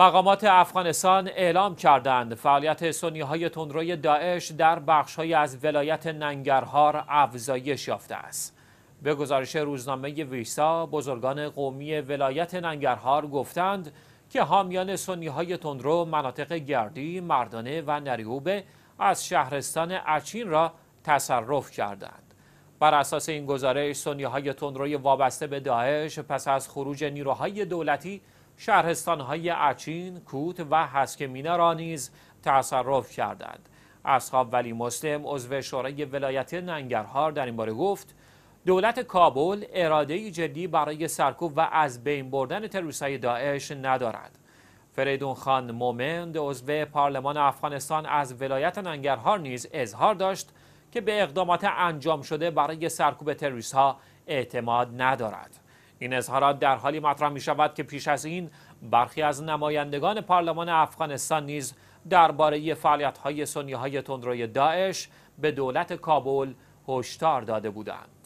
مقامات افغانستان اعلام کردند فعالیت سنی های تندروی داعش در بخش های از ولایت ننگرهار افزایش یافته است. به گزارش روزنامه ویسا بزرگان قومی ولایت ننگرهار گفتند که حامیان سنی های تندرو مناطق گردی، مردانه و نریوبه از شهرستان اچین را تصرف کردند. بر اساس این گزارش سنی های تندروی وابسته به داعش پس از خروج نیروهای دولتی های اچین، کوت و هسکمینا را نیز تصرف کردند. اصحاب ولی مسلم عضو شورای ولایت ننگرهار در این باره گفت دولت کابل اراده جدی برای سرکوب و از بین بردن های داعش ندارد. فریدون خان مومند عضو پارلمان افغانستان از ولایت ننگرهار نیز اظهار داشت که به اقدامات انجام شده برای سرکوب تروریست ها اعتماد ندارد. این اظهارات در حالی مطرح می شود که پیش از این برخی از نمایندگان پارلمان افغانستان نیز درباره فعالیت های سنی های تندروی داعش به دولت کابل هشدار داده بودند.